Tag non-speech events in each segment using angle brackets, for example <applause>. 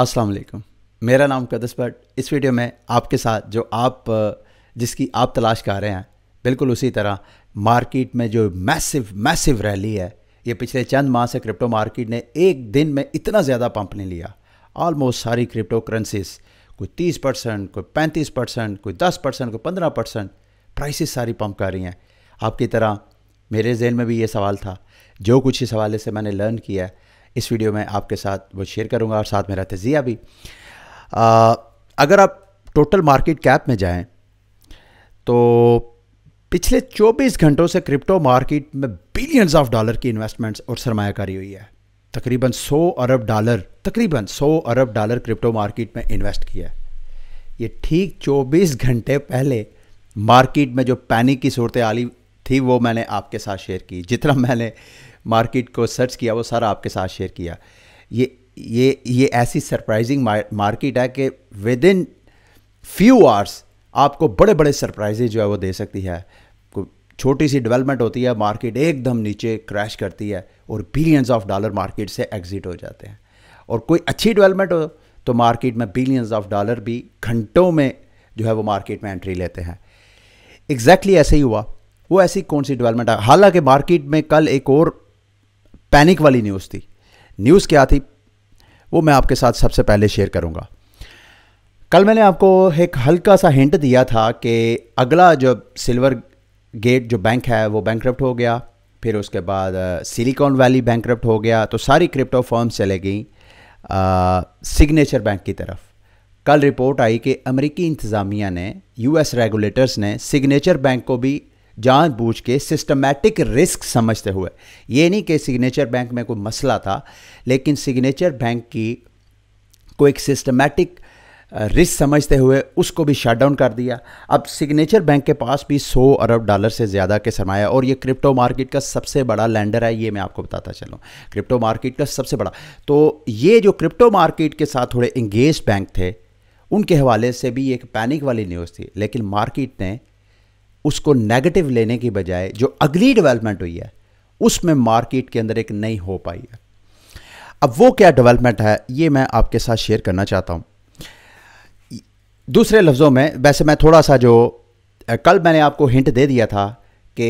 अस्सलाम वालेकुम मेरा नाम कदस भट्ट इस वीडियो में आपके साथ जो आप जिसकी आप तलाश कर रहे हैं बिल्कुल उसी तरह मार्केट में जो मैसिव मैसिव रैली है ये पिछले चंद माह से क्रिप्टो मार्केट ने एक दिन में इतना ज़्यादा पंप नहीं लिया ऑलमोस्ट सारी क्रिप्टो करेंसीज कोई तीस परसेंट कोई पैंतीस परसेंट कोई दस परसेंट कोई पंद्रह परसेंट प्राइसिस सारी पंप कर रही हैं आपकी तरह मेरे जहन में भी ये सवाल था जो कुछ इस हवाले से मैंने लर्न किया है इस वीडियो में आपके साथ वो शेयर करूँगा और साथ में रहते ज़िया भी आ, अगर आप टोटल मार्केट कैप में जाएँ तो पिछले 24 घंटों से क्रिप्टो मार्केट में बिलियंस ऑफ डॉलर की इन्वेस्टमेंट्स और सरमाकारी हुई है तकरीबन 100 अरब डॉलर तकरीबन 100 अरब डॉलर क्रिप्टो मार्केट में इन्वेस्ट किया है ये ठीक 24 घंटे पहले मार्केट में जो पैनिक की सूरत आली थी वो मैंने आपके साथ शेयर की जितना मैंने मार्केट को सर्च किया वो सारा आपके साथ शेयर किया ये ये ये ऐसी सरप्राइजिंग मार्केट है कि विद इन फ्यू आवर्स आपको बड़े बड़े सरप्राइजेज जो है वो दे सकती है छोटी सी डेवलपमेंट होती है मार्केट एकदम नीचे क्रैश करती है और बिलियंस ऑफ डॉलर मार्केट से एग्जिट हो जाते हैं और कोई अच्छी डेवलपमेंट हो तो मार्केट में बिलियंस ऑफ डॉलर भी घंटों में जो है वो मार्केट में एंट्री लेते हैं एग्जैक्टली exactly ऐसे ही हुआ वो ऐसी कौन सी डेवलपमेंट है हालांकि मार्केट में कल एक और पैनिक वाली न्यूज़ थी न्यूज़ क्या थी वो मैं आपके साथ सबसे पहले शेयर करूँगा कल मैंने आपको एक हल्का सा हिंट दिया था कि अगला जो सिल्वर गेट जो बैंक है वो बैंक हो गया फिर उसके बाद सिलिकॉन वैली बैंक हो गया तो सारी क्रिप्टो फर्म्स चले गई सिग्नेचर बैंक की तरफ कल रिपोर्ट आई कि अमेरिकी इंतज़ामिया ने यूएस रेगुलेटर्स ने सिग्नेचर बैंक को भी जानबूझ के सिस्टमेटिक रिस्क समझते हुए ये नहीं कि सिग्नेचर बैंक में कोई मसला था लेकिन सिग्नेचर बैंक की को एक सिस्टमेटिक रिस्क समझते हुए उसको भी शट डाउन कर दिया अब सिग्नेचर बैंक के पास भी 100 अरब डॉलर से ज़्यादा के सरमाया और ये क्रिप्टो मार्केट का सबसे बड़ा लैंडर है ये मैं आपको बताता चलूँ क्रिप्टो मार्केट का सबसे बड़ा तो ये जो क्रिप्टो मार्केट के साथ थोड़े इंगेज बैंक थे उनके हवाले से भी एक पैनिक वाली न्यूज़ थी लेकिन मार्केट ने उसको नेगेटिव लेने की बजाय जो अगली डेवलपमेंट हुई है उसमें मार्केट के अंदर एक नई हो पाई है अब वो क्या डेवलपमेंट है ये मैं आपके साथ शेयर करना चाहता हूँ दूसरे लफ्ज़ों में वैसे मैं थोड़ा सा जो कल मैंने आपको हिंट दे दिया था कि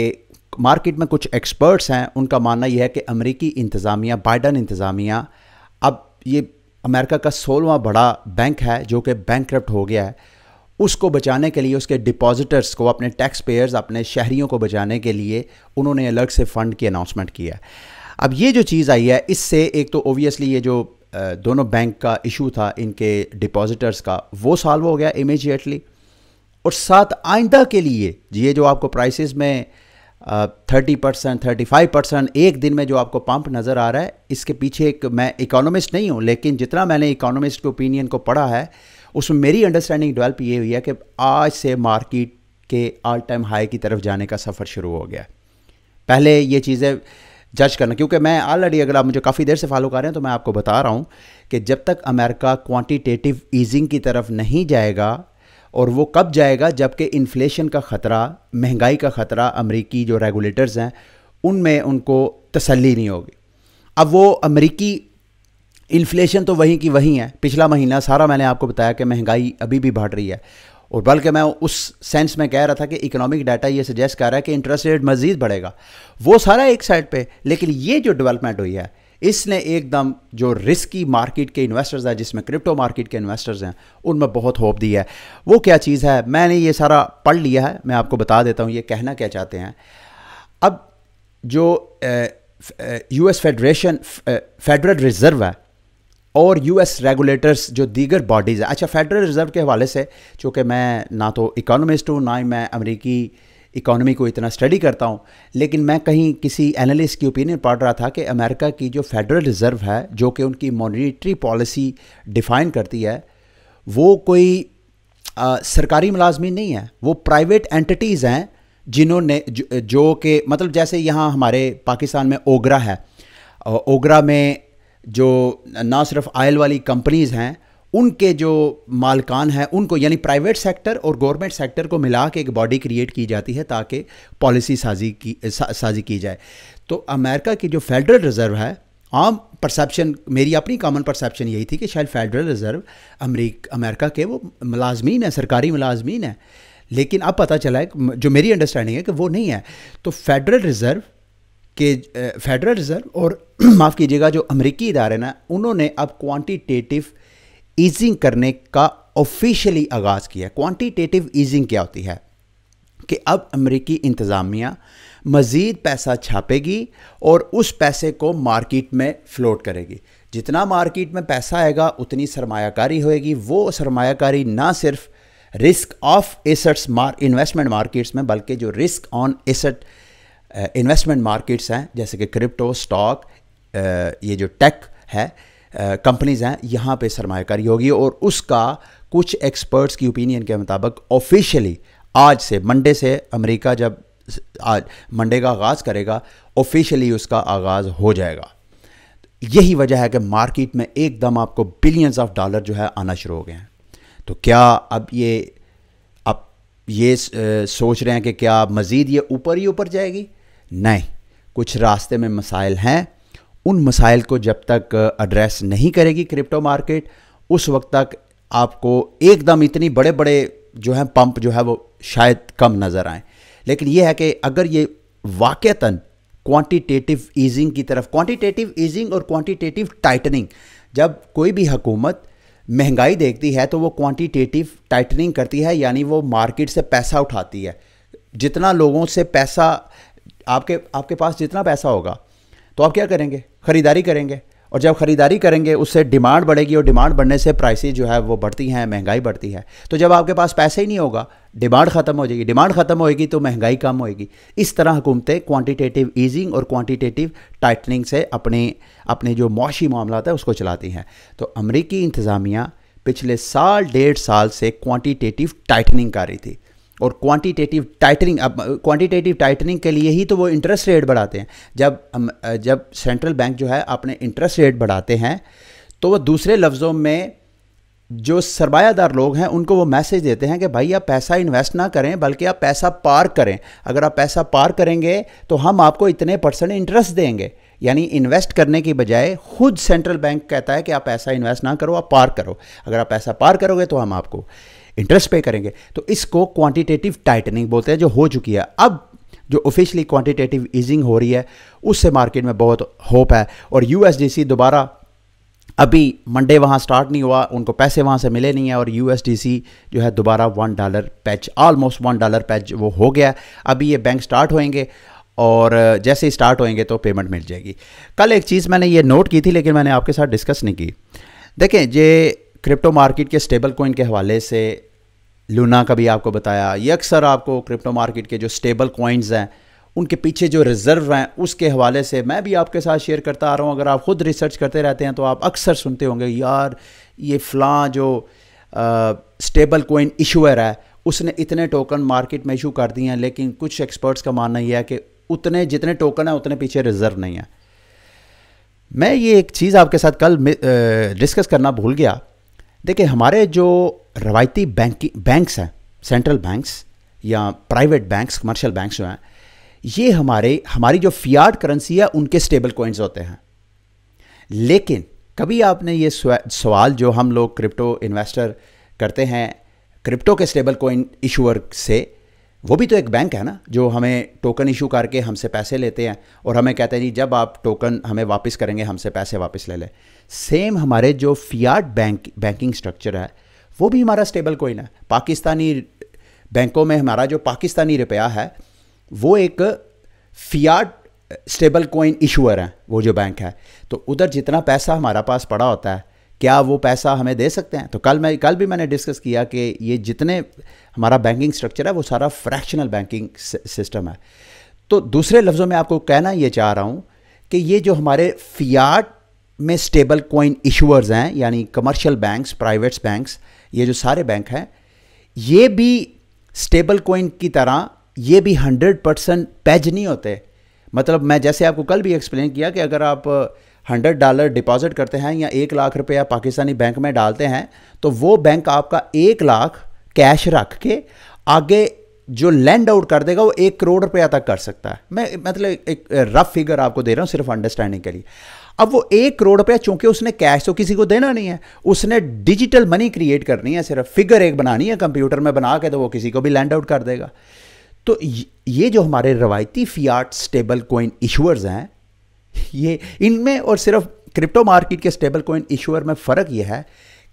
मार्केट में कुछ एक्सपर्ट्स हैं उनका मानना यह है कि अमेरिकी इंतज़ामिया बाइडन इंतज़ामिया अब ये अमेरिका का सोलवा बड़ा बैंक है जो कि बैंक हो गया है उसको बचाने के लिए उसके डिपॉजिटर्स को अपने टैक्स पेयर्स अपने शहरीों को बचाने के लिए उन्होंने अलग से फ़ंड की अनाउंसमेंट किया अब ये जो चीज़ आई है इससे एक तो ओबियसली ये जो दोनों बैंक का इशू था इनके डिपॉजिटर्स का वो सॉल्व हो गया इमीजिएटली और साथ आइंदा के लिए ये जो आपको प्राइसेस में thirty percent thirty five percent एक दिन में जो आपको पंप नज़र आ रहा है इसके पीछे एक मैं इकोनॉमिस्ट नहीं हूँ लेकिन जितना मैंने इकोनॉमिस्ट के ओपिनियन को पढ़ा है उसमें मेरी अंडरस्टैंडिंग डेवलप ये हुई है कि आज से मार्केट के ऑल टाइम हाई की तरफ जाने का सफ़र शुरू हो गया पहले ये चीज़ें जज करना क्योंकि मैं ऑलरेडी अगर आप मुझे काफ़ी देर से फॉलो कर रहे हैं तो मैं आपको बता रहा हूँ कि जब तक अमेरिका क्वांटिटेटिव ईजिंग की तरफ नहीं जाएगा और वो कब जाएगा जबकि इन्फ्लेशन का ख़तरा महंगाई का ख़तरा अमरीकी जो रेगुलेटर्स हैं उनमें उनको तसल्ली नहीं होगी अब वो अमरीकी इन्फ्लेशन तो वहीं की वहीं है पिछला महीना सारा मैंने आपको बताया कि महंगाई अभी भी बढ़ रही है और बल्कि मैं उस सेंस में कह रहा था कि इकोनॉमिक डाटा ये सजेस्ट कर रहा है कि इंटरेस्ट रेट मज़ीद बढ़ेगा वो सारा एक साइड पे लेकिन ये जो डेवलपमेंट हुई है इसने एकदम जो रिस्की मार्केट के इन्वेस्टर्स हैं जिसमें क्रिप्टो मार्केट के इन्वेस्टर्स हैं उनमें बहुत होप दी है वो क्या चीज़ है मैंने ये सारा पढ़ लिया है मैं आपको बता देता हूँ ये कहना क्या चाहते हैं अब जो U S federation Federal Reserve है और यूएस रेगुलेटर्स जो दीगर बॉडीज़ हैं अच्छा फेडरल रिज़र्व के हवाले से चूँकि मैं ना तो इकोनॉमिस्ट हूँ ना ही मैं अमरीकी इकॉनमी को इतना स्टडी करता हूँ लेकिन मैं कहीं किसी एनालिस्ट की ओपिनियन पढ़ रहा था कि अमेरिका की जो फेडरल रिज़र्व है जो कि उनकी मॉनिटरी पॉलिसी डिफ़ाइन करती है वो कोई आ, सरकारी मुलाजमी नहीं है वो प्राइवेट एंटिटीज़ हैं जिन्होंने जो, जो कि मतलब जैसे यहाँ हमारे पाकिस्तान में ओगरा है ओगरा में जो ना सिर्फ आयल वाली कंपनीज़ हैं उनके जो मालकान हैं उनको यानी प्राइवेट सेक्टर और गवर्नमेंट सेक्टर को मिला के एक बॉडी क्रिएट की जाती है ताकि पॉलिसी साजी की सा, साजी की जाए तो अमेरिका की जो फेडरल रिज़र्व है आम परसेप्शन मेरी अपनी कॉमन परसेप्शन यही थी कि शायद फेडरल रिज़र्व अमरीक अमेरिका के वो मुलाजमीन है सरकारी मुलाजमीन है लेकिन अब पता चला है जो मेरी अंडरस्टैंडिंग है कि वो नहीं है तो फेडरल रिज़र्व कि फेडरल रिज़र्व और <clears throat> माफ़ कीजिएगा जो अमेरिकी इदारे ना उन्होंने अब क्वांटिटेटिव ईजिंग करने का ऑफिशियली आगाज़ किया है क्वान्टिटेटिव ईजिंग क्या होती है कि अब अमेरिकी इंतज़ामिया मज़ीद पैसा छापेगी और उस पैसे को मार्केट में फ्लोट करेगी जितना मार्केट में पैसा आएगा उतनी सरमाकारी होएगी वो सरमाकारी ना सिर्फ रिस्क ऑफ एसेट्स मार इन्वेस्टमेंट मार्केट्स में बल्कि जो risk on asset investment markets हैं जैसे कि क्रिप्टो स्टॉक ये जो टेक है कंपनीज़ हैं यहाँ पे सरमाकारी होगी और उसका कुछ एक्सपर्ट्स की ओपिनियन के मुताबिक ऑफिशियली आज से मंडे से अमेरिका जब आज मंडे का आगाज़ करेगा ऑफिशियली उसका आगाज़ हो जाएगा यही वजह है कि मार्केट में एकदम आपको बिलियंस ऑफ डॉलर जो है आना शुरू हो गए हैं तो क्या अब ये आप ये सोच रहे हैं कि क्या मज़ीद ये ऊपर ही ऊपर जाएगी नहीं कुछ रास्ते में मसाइल हैं उन मसाइल को जब तक एड्रेस नहीं करेगी क्रिप्टो मार्केट उस वक्त तक आपको एकदम इतनी बड़े बड़े जो है पंप जो है वो शायद कम नज़र आए लेकिन ये है कि अगर ये वाक़ता क्वांटिटेटिव ईजिंग की तरफ क्वांटिटेटिव ईजिंग और क्वांटिटेटिव टाइटनिंग जब कोई भी हुकूमत महंगाई देखती है तो वो क्वांटिटेटिव टाइटनिंग करती है यानी वो मार्केट से पैसा उठाती है जितना लोगों से पैसा आपके आपके पास जितना पैसा होगा तो आप क्या करेंगे ख़रीदारी करेंगे और जब ख़रीदारी करेंगे उससे डिमांड बढ़ेगी और डिमांड बढ़ने से प्राइसेज जो है वो बढ़ती हैं महंगाई बढ़ती है तो जब आपके पास पैसा ही नहीं होगा डिमांड ख़त्म हो जाएगी डिमांड ख़त्म होएगी तो महंगाई कम होएगी इस तरह हुकूमतें क्वांटिटेटिव ईजिंग और क्वांटिटेटिव टाइटनिंग से अपने अपने जो मुशी मामला है उसको चलाती हैं तो अमरीकी इंतज़ामिया पिछले साल डेढ़ साल से क्वांटिटेटिव टाइटनिंग कर रही थी और क्वांटिटेटिव टाइटनिंग अब क्वांटिटेटिव टाइटनिंग के लिए ही तो वो इंटरेस्ट रेट बढ़ाते हैं जब जब सेंट्रल बैंक जो है अपने इंटरेस्ट रेट बढ़ाते हैं तो वो दूसरे लफ्ज़ों में जो सरमायादार लोग हैं उनको वो मैसेज देते हैं कि भाई आप पैसा इन्वेस्ट ना करें बल्कि आप पैसा पार करें अगर आप पैसा पार करेंगे तो हम आपको इतने परसेंट इंटरेस्ट देंगे यानी इन्वेस्ट करने की बजाय खुद सेंट्रल बैंक कहता है कि आप पैसा इन्वेस्ट ना करो आप पार करो अगर आप पैसा पार करोगे तो हम आपको इंटरेस्ट पे करेंगे तो इसको क्वांटिटेटिव टाइटनिंग बोलते हैं जो हो चुकी है अब जो ऑफिशियली क्वांटिटेटिव ईजिंग हो रही है उससे मार्केट में बहुत होप है और यूएसडीसी दोबारा अभी मंडे वहाँ स्टार्ट नहीं हुआ उनको पैसे वहाँ से मिले नहीं है और यू जो है दोबारा one dollar peg almost one dollar peg वो हो गया अभी ये बैंक स्टार्ट होएंगे और जैसे ही स्टार्ट होएंगे तो पेमेंट मिल जाएगी कल एक चीज़ मैंने ये नोट की थी लेकिन मैंने आपके साथ डिस्कस नहीं की देखें ये क्रिप्टो मार्केट के स्टेबल कोइन के हवाले से लूना का भी आपको बताया ये अक्सर आपको क्रिप्टो मार्केट के जो स्टेबल कॉइन्स हैं उनके पीछे जो रिज़र्व हैं उसके हवाले से मैं भी आपके साथ शेयर करता आ रहा हूँ अगर आप ख़ुद रिसर्च करते रहते हैं तो आप अक्सर सुनते होंगे यार ये फ़लाँ जो आ, स्टेबल कोइन इशूअर है उसने इतने टोकन मार्केट में इशू कर दिए हैं लेकिन कुछ एक्सपर्ट्स का मानना यह है कि उतने जितने टोकन हैं उतने पीछे रिज़र्व नहीं है मैं ये एक चीज़ आपके साथ कल डिस्कस करना भूल गया देखिए हमारे जो रवायती बैंकिंग बैंक्स हैं सेंट्रल बैंक्स या प्राइवेट बैंक्स कमर्शियल बैंक्स जो हैं ये हमारे हमारी जो फियाड करेंसी है उनके स्टेबल कोइंस होते हैं लेकिन कभी आपने ये सवाल जो हम लोग क्रिप्टो इन्वेस्टर करते हैं क्रिप्टो के स्टेबल कोइन इशूअर से वो भी तो एक बैंक है ना जो हमें टोकन इशू करके हमसे पैसे लेते हैं और हमें कहते हैं जी जब आप टोकन हमें वापस करेंगे हमसे पैसे वापस ले लें सेम हमारे जो फियाट बैंक बैंकिंग स्ट्रक्चर है वो भी हमारा स्टेबल कोइन है पाकिस्तानी बैंकों में हमारा जो पाकिस्तानी रुपया है वो एक फियाट स्टेबल कोइन इशूअर हैं वो जो बैंक है तो उधर जितना पैसा हमारा पास पड़ा होता है क्या वो पैसा हमें दे सकते हैं तो कल मैं कल भी मैंने डिस्कस किया कि ये जितने हमारा बैंकिंग स्ट्रक्चर है वो सारा फ्रैक्शनल बैंकिंग सिस्टम है तो दूसरे लफ्ज़ों में आपको कहना ये चाह रहा हूँ कि ये जो हमारे फियाट में स्टेबल कॉइन इशूअर्स हैं यानी कमर्शियल बैंक्स प्राइवेट्स बैंक्स ये जो सारे बैंक हैं ये भी स्टेबल कॉइन की तरह ये भी हंड्रेड परसेंट पैज नहीं होते मतलब मैं जैसे आपको कल भी एक्सप्लेन किया कि अगर आप हंड्रेड डॉलर डिपॉजिट करते हैं या एक लाख रुपया पाकिस्तानी बैंक में डालते हैं तो वो बैंक आपका एक लाख कैश रख के आगे जो लैंड आउट कर देगा वो एक करोड़ रुपया तक कर सकता है मैं मतलब एक रफ फिगर आपको दे रहा हूँ सिर्फ अंडरस्टैंडिंग के लिए अब वो एक करोड़ रुपया चूंकि उसने कैश तो किसी को देना नहीं है उसने डिजिटल मनी क्रिएट करनी है सिर्फ फिगर एक बनानी है कंप्यूटर में बना के तो वो किसी को भी लैंड आउट कर देगा तो ये जो हमारे रवायती फियाट स्टेबल कोइन इशूअर्स हैं ये इनमें और सिर्फ क्रिप्टो मार्केट के स्टेबल कोइन इशूअर में फ़र्क यह है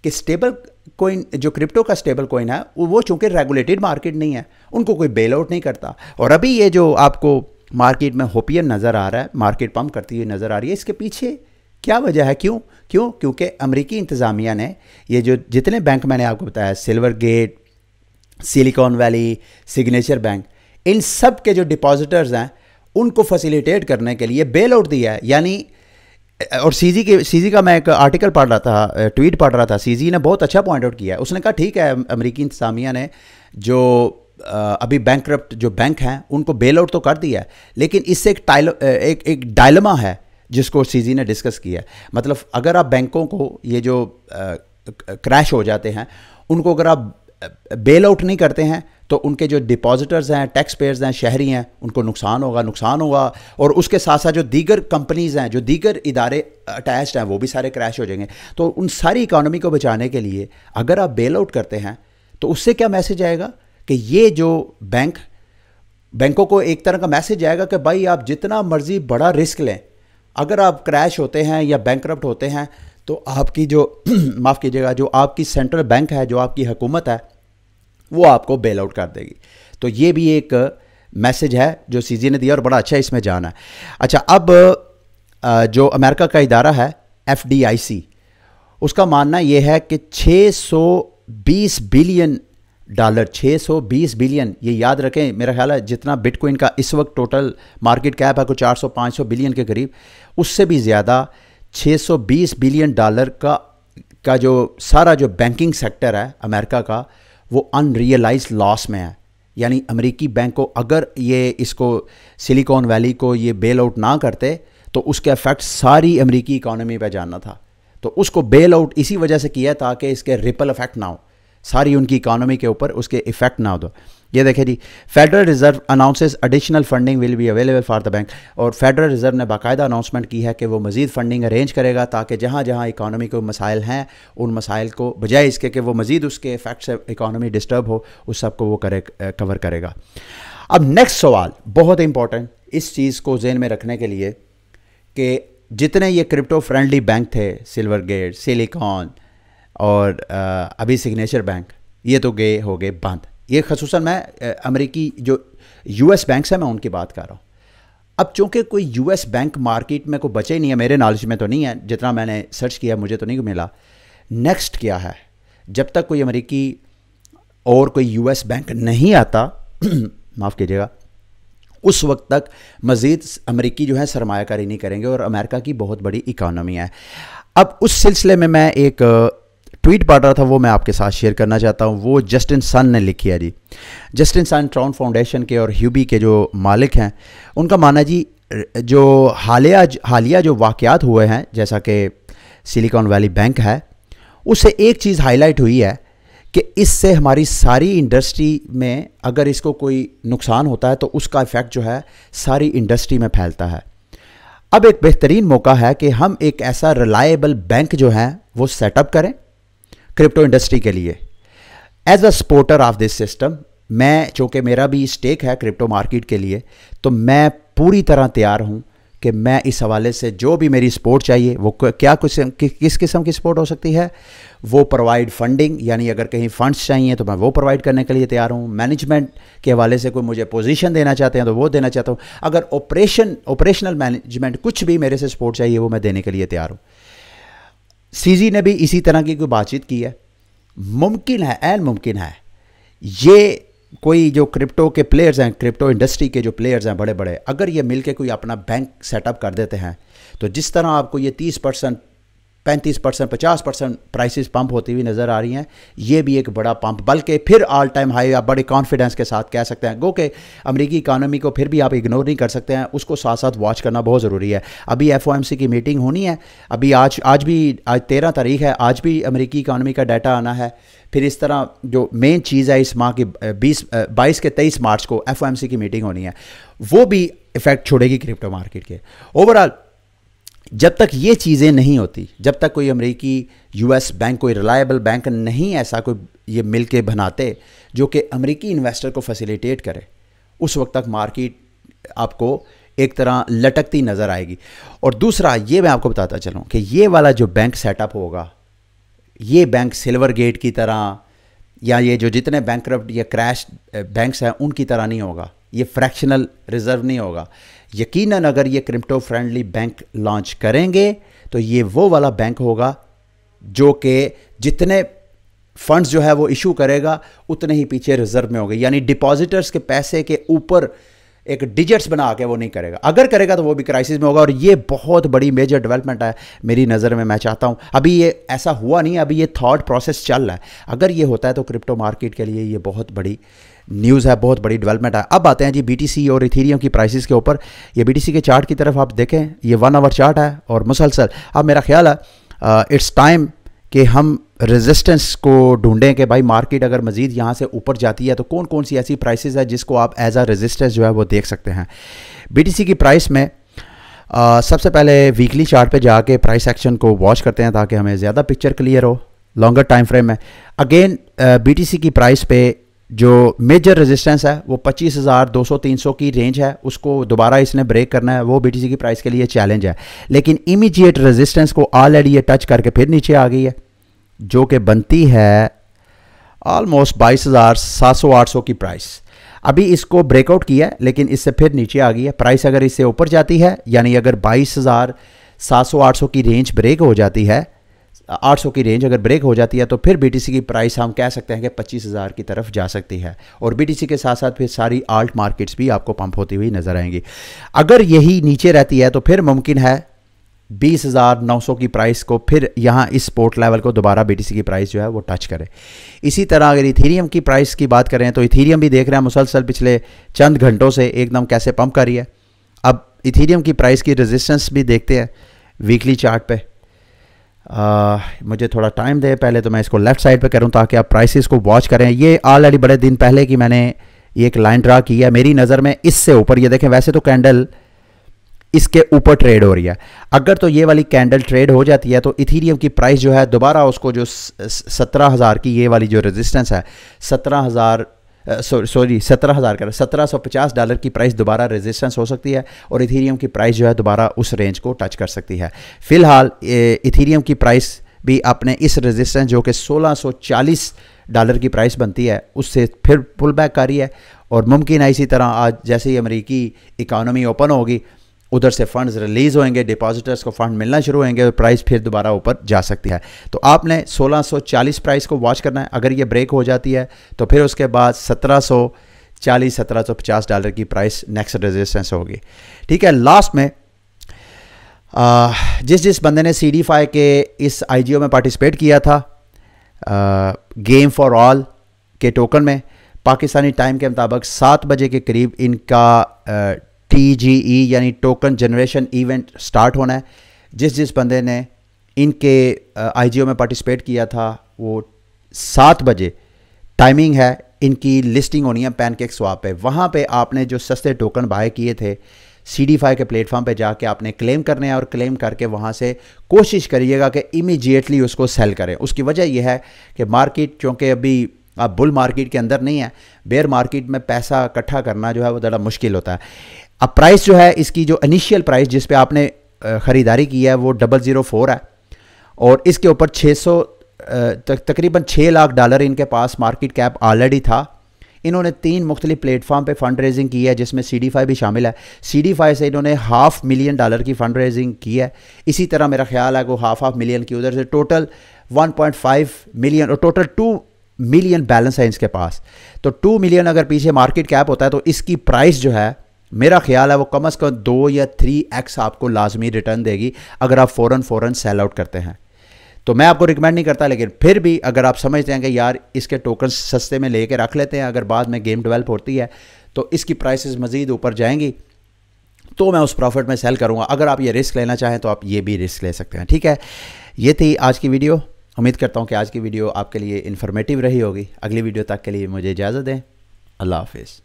कि स्टेबल कोइन जो क्रिप्टो का स्टेबल कोइन है वो चूँकि रेगुलेटेड मार्केट नहीं है उनको कोई बेल आउट नहीं करता और अभी ये जो आपको मार्केट में होपियन नज़र आ रहा है मार्केट पम्प करती हुई नज़र आ रही है इसके पीछे क्या वजह है क्यों क्यों क्योंकि अमरीकी इंतज़ामिया ने ये जो जितने बैंक मैंने आपको बताया Silvergate Silicon Valley Signature Bank इन सब के जो डिपॉजिटर्स हैं उनको फैसिलिटेट करने के लिए बेल आउट दिया है यानी और सीजी के सीजी का मैं एक आर्टिकल पढ़ रहा था ट्वीट पढ़ रहा था सीजी ने बहुत अच्छा पॉइंट आउट किया है उसने कहा ठीक है अमरीकी इंतजामिया ने जो अभी बैंक जो बैंक हैं उनको बेल आउट तो कर दिया है लेकिन इससे एक टाइल एक एक डायलमा है जिसको सीजी ने डिस्कस किया मतलब अगर आप बैंकों को ये जो क्रैश हो जाते हैं उनको अगर आप बेल आउट नहीं करते हैं तो उनके जो डिपॉजिटर्स हैं टैक्स पेयर्स हैं शहरी हैं उनको नुकसान होगा नुकसान होगा और उसके साथ साथ जो दीगर कंपनीज़ हैं जो दीगर इदारे अटैच्ड हैं वो भी सारे क्रैश हो जाएंगे तो उन सारी इकानमी को बचाने के लिए अगर आप बेल आउट करते हैं तो उससे क्या मैसेज आएगा कि ये जो बैंक बैंकों को एक तरह का मैसेज आएगा कि भाई आप जितना मर्ज़ी बड़ा रिस्क लें अगर आप क्रैश होते हैं या बैंक होते हैं तो आपकी जो <clears throat> माफ़ कीजिएगा जो आपकी सेंट्रल बैंक है जो आपकी हुकूमत है वो आपको बेल आउट कर देगी तो ये भी एक मैसेज है जो सी ने दिया और बड़ा अच्छा इसमें जाना है अच्छा अब जो अमेरिका का इदारा है एफ उसका मानना यह है कि 620 बिलियन डॉलर 620 बिलियन ये याद रखें मेरा ख्याल है जितना बिटकॉइन का इस वक्त टोटल मार्केट कैप है कुछ 400-500 बिलियन के करीब उससे भी ज़्यादा 620 बिलियन डॉलर का का जो सारा जो बैंकिंग सेक्टर है अमेरिका का वो अनरियलाइज लॉस में है यानी अमेरिकी बैंक को अगर ये इसको सिलिकॉन वैली को ये बेल आउट ना करते तो उसके अफेक्ट सारी अमेरिकी इकॉनमी पर जानना था तो उसको बेल आउट इसी वजह से किया ताकि इसके रिपल इफेक्ट ना हो सारी उनकी इकॉनमी के ऊपर उसके इफेक्ट ना हो ये देखें जी Federal Reserve announces additional funding will be available for the bank और फेडरल रिजर्व ने बाकायदा अनाउंसमेंट की है कि वो मजीद फंडिंग अरेंज करेगा ताकि जहाँ जहाँ इकानमी को मसाइल हैं उन मसाइल को बजाय इसके कि वो मजीद उसके इफेक्ट से इकानमी डिस्टर्ब हो उस सबको वो करे कवर करेगा अब नेक्स्ट सवाल बहुत इंपॉर्टेंट इस चीज़ को जेन में रखने के लिए कि जितने ये क्रिप्टो फ्रेंडली बैंक थे सिल्वर गेट सिलिकॉन और अभी सिग्नेचर बैंक ये तो गए हो गए बंद ये खसूस मैं अमरीकी जो यू एस बैंक्स हैं मैं उनकी बात कर रहा हूँ अब चूंकि कोई यू एस बैंक मार्केट में कोई बचे ही नहीं है मेरे नॉलेज में तो नहीं है जितना मैंने सर्च किया मुझे तो नहीं मिला नेक्स्ट क्या है जब तक कोई अमरीकी और कोई यू एस बैंक नहीं आता <clears throat> माफ़ कीजिएगा उस वक्त तक मज़ीद अमरीकी जो है सरमाकारी नहीं करेंगे और अमेरिका की बहुत बड़ी इकानमी है अब उस सिलसिले में मैं एक ट्वीट पढ़ रहा था वो मैं आपके साथ शेयर करना चाहता हूँ वो जस्टिन सन ने लिखी है जी जस्टिन सन ट्राउन फाउंडेशन के और ह्यूबी के जो मालिक हैं उनका माना जी जो हालिया हालिया जो वाक़ात हुए हैं जैसा कि सिलिकॉन वैली बैंक है उससे एक चीज़ हाईलाइट हुई है कि इससे हमारी सारी इंडस्ट्री में अगर इसको कोई नुकसान होता है तो उसका इफ़ेक्ट जो है सारी इंडस्ट्री में फैलता है अब एक बेहतरीन मौका है कि हम एक ऐसा रिलायबल बैंक जो है वो सेटअप करें क्रिप्टो इंडस्ट्री के लिए as a supporter of this system मैं चूँकि मेरा भी स्टेक है क्रिप्टो मार्केट के लिए तो मैं पूरी तरह तैयार हूँ कि मैं इस हवाले से जो भी मेरी सपोर्ट चाहिए वो क्या कुछ कि, किस किस्म की सपोर्ट हो सकती है वो प्रोवाइड फंडिंग यानी अगर कहीं फंड्स चाहिए तो मैं वो प्रोवाइड करने के लिए तैयार हूँ मैनेजमेंट के हवाले से कोई मुझे पोजीशन देना चाहते हैं तो वो देना चाहता हूँ अगर ऑपरेशन ऑपरेशनल मैनेजमेंट कुछ भी मेरे से सपोर्ट चाहिए वो मैं देने के लिए तैयार हूँ सीजी ने भी इसी तरह की कोई बातचीत की है मुमकिन है एन मुमकिन है ये कोई जो क्रिप्टो के प्लेयर्स हैं क्रिप्टो इंडस्ट्री के जो प्लेयर्स हैं बड़े बड़े अगर ये मिलके कोई अपना बैंक सेटअप कर देते हैं तो जिस तरह आपको ये 30 परसेंट पैंतीस परसेंट पचास परसेंट प्राइसिस पम्प होती हुई नज़र आ रही हैं ये भी एक बड़ा पंप बल्कि फिर ऑल टाइम हाई आप बड़े कॉन्फिडेंस के साथ कह सकते हैं गो के अमरीकी इकानमी को फिर भी आप इग्नोर नहीं कर सकते हैं उसको साथ साथ वॉच करना बहुत ज़रूरी है अभी एफ की मीटिंग होनी है अभी आज आज भी आज तेरह तारीख है आज भी अमरीकी इकानमी का डाटा आना है फिर इस तरह जो मेन चीज़ है इस माह की बीस बाईस के तेईस मार्च को एफ की मीटिंग होनी है वो भी इफेक्ट छोड़ेगी क्रिप्टो मार्केट के ओवरऑल जब तक ये चीज़ें नहीं होती जब तक कोई अमेरिकी यूएस बैंक कोई रिलायबल बैंक नहीं ऐसा कोई ये मिल के बनाते जो कि अमेरिकी इन्वेस्टर को फैसिलिटेट करे उस वक्त तक मार्केट आपको एक तरह लटकती नज़र आएगी और दूसरा ये मैं आपको बताता चलूँ कि ये वाला जो बैंक सेटअप होगा ये बैंक सिल्वर गेट की तरह या ये जो जितने बैंक या क्रैश बैंक्स eh, हैं उनकी तरह नहीं होगा ये फ्रैक्शनल रिज़र्व नहीं होगा यकीनन अगर ये क्रिप्टो फ्रेंडली बैंक लॉन्च करेंगे तो ये वो वाला बैंक होगा जो कि जितने फंड्स जो है वो इशू करेगा उतने ही पीछे रिजर्व में होंगे यानी डिपॉजिटर्स के पैसे के ऊपर एक डिजिट्स बना के वो नहीं करेगा अगर करेगा तो वो भी क्राइसिस में होगा और ये बहुत बड़ी मेजर डेवलपमेंट है मेरी नज़र में मैं चाहता हूँ अभी ये ऐसा हुआ नहीं अभी ये थॉट प्रोसेस चल रहा है अगर ये होता है तो क्रिप्टो मार्केट के लिए ये बहुत बड़ी न्यूज़ है बहुत बड़ी डेवलपमेंट है अब आते हैं जी बी और इथीरियम की प्राइसेस के ऊपर ये बी के चार्ट की तरफ आप देखें ये वन आवर चार्ट है और मुसलसल अब मेरा ख्याल है इट्स टाइम कि हम रेजिस्टेंस को ढूंढें कि भाई मार्केट अगर मज़ीद यहाँ से ऊपर जाती है तो कौन कौन सी ऐसी प्राइसेस है जिसको आप एज आ रेजिस्टेंस जो है वो देख सकते हैं बी की प्राइस में आ, सबसे पहले वीकली चार्ट पे जाके प्राइस एक्शन को वॉच करते हैं ताकि हमें ज़्यादा पिक्चर क्लियर हो लॉन्गर टाइम फ्रेम में अगेन बी की प्राइस पे जो मेजर रेजिस्टेंस है वो 25,200-300 की रेंज है उसको दोबारा इसने ब्रेक करना है वो बी की प्राइस के लिए चैलेंज है लेकिन इमीजिएट रेजिस्टेंस को ऑलरेडी ये टच करके फिर नीचे आ गई है जो कि बनती है ऑलमोस्ट बाईस हज़ार सात सौ आठ सौ की प्राइस अभी इसको ब्रेकआउट किया है लेकिन इससे फिर नीचे आ गई है प्राइस अगर इससे ऊपर जाती है यानी अगर बाईस हज़ार सात सौ आठ सौ की रेंज ब्रेक हो जाती है सौ की रेंज अगर ब्रेक हो जाती है तो फिर बी की प्राइस हम कह सकते हैं कि पच्चीस हज़ार की तरफ जा सकती है और बी के साथ साथ फिर सारी आल्ट मार्केट्स भी आपको पंप होती हुई नज़र आएंगी अगर यही नीचे रहती है तो फिर मुमकिन है बीस हज़ार नौ सौ की प्राइस को फिर यहाँ इस स्पोर्ट लेवल को दोबारा बीटीसी की प्राइस जो है वो टच करे इसी तरह अगर इथीरियम की प्राइस की बात करें तो इथीरियम भी देख रहे हैं मुसलसल पिछले चंद घंटों से एकदम कैसे पंप कर रही है अब इथीरियम की प्राइस की रेजिस्टेंस भी देखते हैं वीकली चार्ट पे आ, मुझे थोड़ा टाइम दे पहले तो मैं इसको लेफ़्ट साइड पे करूँ ताकि आप प्राइसेस को वॉच करें ये ऑलरेडी बड़े दिन पहले की मैंने ये एक लाइन ड्रा की है मेरी नज़र में इससे ऊपर ये देखें वैसे तो कैंडल इसके ऊपर ट्रेड हो रही है अगर तो ये वाली कैंडल ट्रेड हो जाती है तो इथीरियम की प्राइस जो है दोबारा उसको जो सत्रह हज़ार की ये वाली जो रेजिस्टेंस है सत्रह हज़ार सॉरी uh, सत्रह हज़ार का सत्रह सौ पचास डॉलर की प्राइस दोबारा रेजिस्टेंस हो सकती है और इथीरियम की प्राइस जो है दोबारा उस रेंज को टच कर सकती है फ़िलहाल इथीरियम की प्राइस भी अपने इस रेजिस्टेंस जो कि चालीस डॉलर की प्राइस बनती है उससे फिर पुल बैक कर रही है और मुमकिन है इसी तरह आज जैसे ही अमरीकी इकानमी ओपन होगी उधर से फंड्स रिलीज़ होंगे डिपॉजिटर्स को फंड मिलना शुरू होंगे और प्राइस फिर दोबारा ऊपर जा सकती है तो आपने 1640 प्राइस को वॉच करना है अगर ये ब्रेक हो जाती है तो फिर उसके बाद 1740 1750 डॉलर की प्राइस नेक्स्ट रेजिस्टेंस होगी ठीक है लास्ट में आ, जिस जिस बंदे ने सी डी फाई के इस आई में पार्टिसिपेट किया था आ, गेम फॉर ऑल के टोकन में पाकिस्तानी टाइम के मुताबिक सात बजे के करीब इनका टी e यानी टोकन जनरेशन इवेंट स्टार्ट होना है जिस जिस बंदे ने इनके आई में पार्टिसिपेट किया था वो सात बजे टाइमिंग है इनकी लिस्टिंग होनी है पैनकेक स्वाप पे वहाँ पे आपने जो सस्ते टोकन बाय किए थे सी डी फाइव के प्लेटफॉर्म पे जाके आपने क्लेम करने हैं और क्लेम करके वहाँ से कोशिश करिएगा कि इमीजिएटली उसको सेल करें उसकी वजह यह है कि मार्केट चूँकि अभी आप बुल मार्केट के अंदर नहीं है बेयर मार्केट में पैसा इकट्ठा करना जो है वो ज़रा मुश्किल होता है अब प्राइस जो है इसकी जो इनिशियल प्राइस जिस पे आपने ख़रीदारी की है वो डबल ज़ीरो फोर है और इसके ऊपर 600 तक तकरीबन 6 लाख डॉलर इनके पास मार्केट कैप ऑलरेडी था इन्होंने तीन मुख्तलि प्लेटफॉर्म पे फंड रेजिंग की है जिसमें सी डी फाई भी शामिल है सी डी फाई से इन्होंने हाफ मिलियन डॉलर की फंड रेजिंग की है इसी तरह मेरा ख्याल है वो हाफ हाफ मिलियन की उधर से टोटल 1.5 मिलियन और टोटल टू मिलियन बैलेंस है इसके पास तो टू मिलियन अगर पीछे मार्केट कैप होता है तो इसकी प्राइस जो है मेरा ख्याल है वो कम अज़ कम दो या थ्री एक्स आपको लाजमी रिटर्न देगी अगर आप फ़ौरन फ़ौर सेल आउट करते हैं तो मैं आपको रिकमेंड नहीं करता लेकिन फिर भी अगर आप समझते हैं कि यार इसके टोकन सस्ते में लेके रख लेते हैं अगर बाद में गेम डेवलप होती है तो इसकी प्राइसेस मज़ीद ऊपर जाएंगी तो मैं उस प्रॉफिट में सेल करूँगा अगर आप ये रिस्क लेना चाहें तो आप ये भी रिस्क ले सकते हैं ठीक है ये थी आज की वीडियो उम्मीद करता हूँ कि आज की वीडियो आपके लिए इन्फॉर्मेटिव रही होगी अगली वीडियो तक के लिए मुझे इजाज़त दें अल्लाह हाफिज़